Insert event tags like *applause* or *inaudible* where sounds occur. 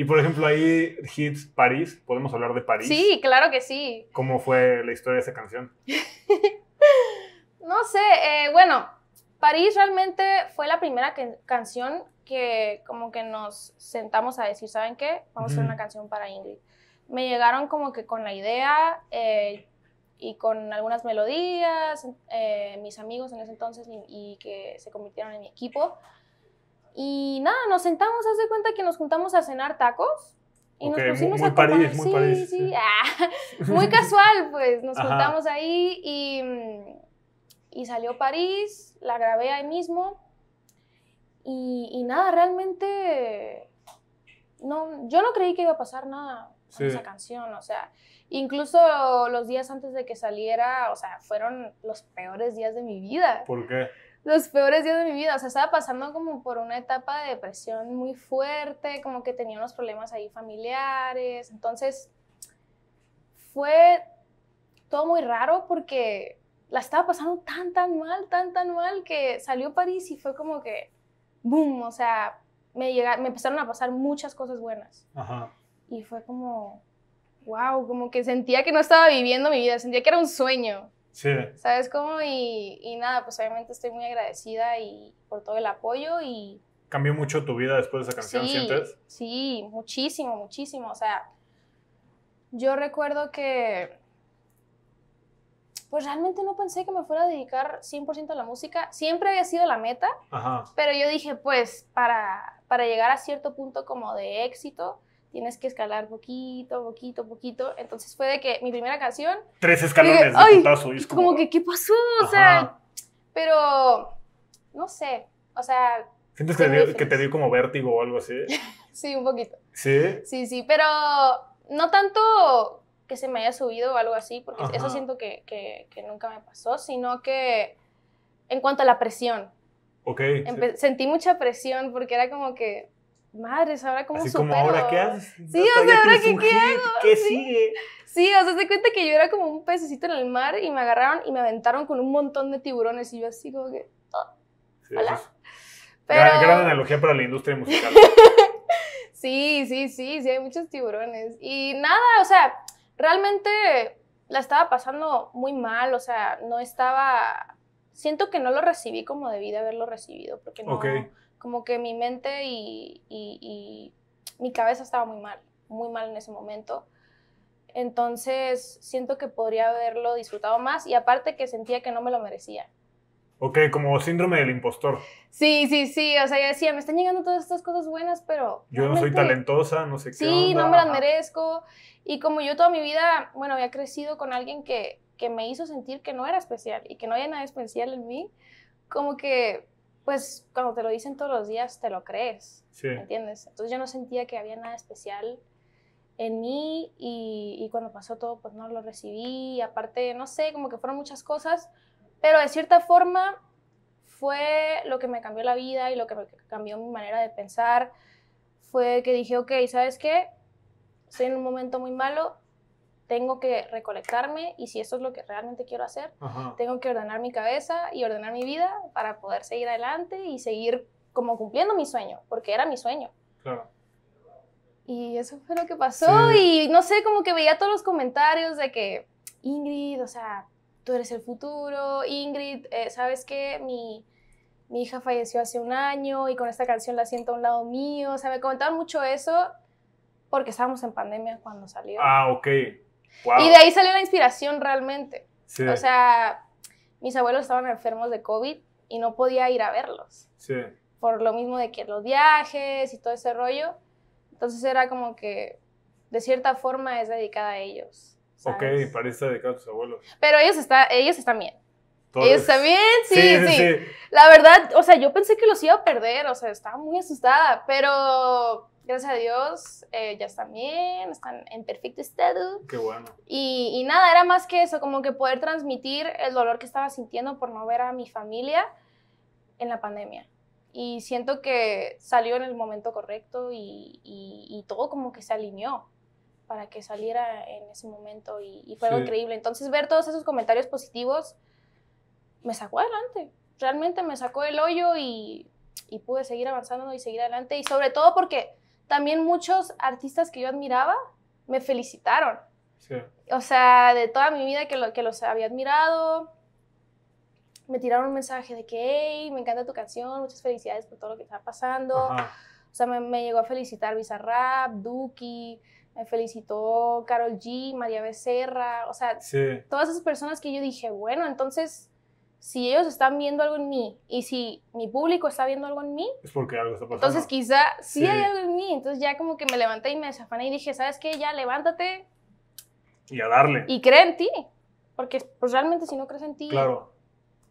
Y por ejemplo, ahí Hits París, podemos hablar de París. Sí, claro que sí. ¿Cómo fue la historia de esa canción? *laughs* no sé, eh, bueno, París realmente fue la primera canción que como que nos sentamos a decir, ¿saben qué? Vamos a hacer una canción para Ingrid. Me llegaron como que con la idea eh, y con algunas melodías, eh, mis amigos en ese entonces y, que se convirtieron en equipo. Y nada, nos sentamos, haz de cuenta que nos juntamos a cenar tacos. Y nos pusimos muy, a comer. muy sí, sí. Ah, *laughs* muy casual, pues. Nos juntamos ahí mm, y, salió París, la grabé ahí mismo. Y, nada, realmente. No, yo no creí que iba a pasar nada con esa canción, o sea. Incluso los días antes de que saliera, o sea, fueron los peores días de mi vida. ¿Por qué? los peores días de mi vida. O sea, estaba pasando como por una etapa de depresión muy fuerte, como que tenía unos problemas ahí familiares. Entonces, fue todo muy raro porque la estaba pasando tan, tan mal, tan, tan mal que salió París y fue como que, boom, o sea, me, llegaron, me empezaron a pasar muchas cosas buenas. Y fue como, wow, como que sentía que no estaba viviendo mi vida, sentía que era un sueño. Sí. ¿Sabes cómo? Y, nada, pues obviamente estoy muy agradecida y por todo el apoyo y... ¿Cambió mucho tu vida después de esa canción, sí, sientes? Sí, muchísimo, muchísimo. O sea, yo recuerdo que... Pues realmente no pensé que me fuera a dedicar 100% a la música. Siempre había sido la meta, Ajá. pero yo dije, pues para llegar a cierto punto como de éxito, tienes que escalar poquito, poquito, poquito. Entonces fue de que mi primera canción... Tres escalones de como, que, ¿qué pasó? O sea, pero, no sé, o sea... ¿Sientes que, te dio como vértigo o algo así? *laughs* sí, un poquito. ¿Sí? Sí, sí, pero no tanto que se me haya subido o algo así, porque eso siento que, nunca me pasó, sino que en cuanto a la presión. Ok. Sentí mucha presión porque era como que madres, ¿ahora cómo Así como, ¿ahora qué haces? Sí, o sea, ¿ahora qué, qué hago? ¿Qué sigue? Sí, o sea, se cuenta que yo era como un pececito en el mar y me agarraron y me aventaron con un montón de tiburones y yo así como que, oh, sí, Pero... gran, analogía para la industria musical. *laughs* sí, sí, sí, sí, hay muchos tiburones. Y nada, o sea, realmente la estaba pasando muy mal, o sea, no estaba... Siento que no lo recibí como debí de haberlo recibido, porque no como que mi mente y, mi cabeza estaba muy mal, muy mal en ese momento. Entonces siento que podría haberlo disfrutado más y aparte que sentía que no me lo merecía. Ok, como síndrome del impostor. Sí, sí, sí. O sea, yo decía, me están llegando todas estas cosas buenas, pero. Yo no soy talentosa, no sé qué. Sí, no me las merezco. Y como yo toda mi vida, bueno, había crecido con alguien que, que me hizo sentir que no era especial y que no había nada especial en mí, como que pues cuando te lo dicen todos los días, te lo crees, ¿me entiendes? Entonces yo no sentía que había nada especial en mí y, cuando pasó todo, pues no lo recibí, y aparte, no sé, como que fueron muchas cosas, pero de cierta forma fue lo que me cambió la vida y lo que cambió mi manera de pensar, fue que dije, ok, ¿sabes qué? Estoy en un momento muy malo, tengo que recolectarme y si eso es lo que realmente quiero hacer, tengo que ordenar mi cabeza y ordenar mi vida para poder seguir adelante y seguir como cumpliendo mi sueño, porque era mi sueño. Claro. Y eso fue lo que pasó y no sé, como que veía todos los comentarios de que Ingrid, o sea, tú eres el futuro, Ingrid, eh, ¿sabes que Mi, mi hija falleció hace un año y con esta canción la siento a un lado mío, o sea, me comentaban mucho eso porque estábamos en pandemia cuando salió. Ah, ok. Y de ahí salió la inspiración realmente. O sea, mis abuelos estaban enfermos de COVID y no podía ir a verlos. Por lo mismo de que los viajes y todo ese rollo. Entonces era como que, de cierta forma, es dedicada a ellos. Ok, parece dedicada a tus abuelos. Pero ellos, está, ellos están bien. Ellos están bien, sí. sí. La verdad, o sea, yo pensé que los iba a perder, o sea, estaba muy asustada, pero gracias a Dios eh, ya están bien, están en perfecto estado. Qué bueno. Y, nada, era más que eso, como que poder transmitir el dolor que estaba sintiendo por no ver a mi familia en la pandemia. Y siento que salió en el momento correcto y, todo como que se alineó para que saliera en ese momento y, fue increíble. Entonces ver todos esos comentarios positivos me sacó adelante realmente me sacó el hoyo y, pude seguir avanzando y seguir adelante. Y sobre todo porque también muchos artistas que yo admiraba me felicitaron. O sea, de toda mi vida que, que los había admirado, me tiraron un mensaje de que, me encanta tu canción, muchas felicidades por todo lo que está pasando. O sea, me, llegó a felicitar Bizarrap, Duki, me felicitó Carol G, María Becerra, o sea, todas esas personas que yo dije, bueno, entonces si ellos están viendo algo en mí y si mi público está viendo algo en mí, es porque algo está pasando. Entonces quizá sí, hay algo en mí, entonces ya como que me levanté y me desafané y dije, ¿sabes qué? Ya levántate. Y a darle. Y cree en ti, porque pues, realmente si no crees en ti,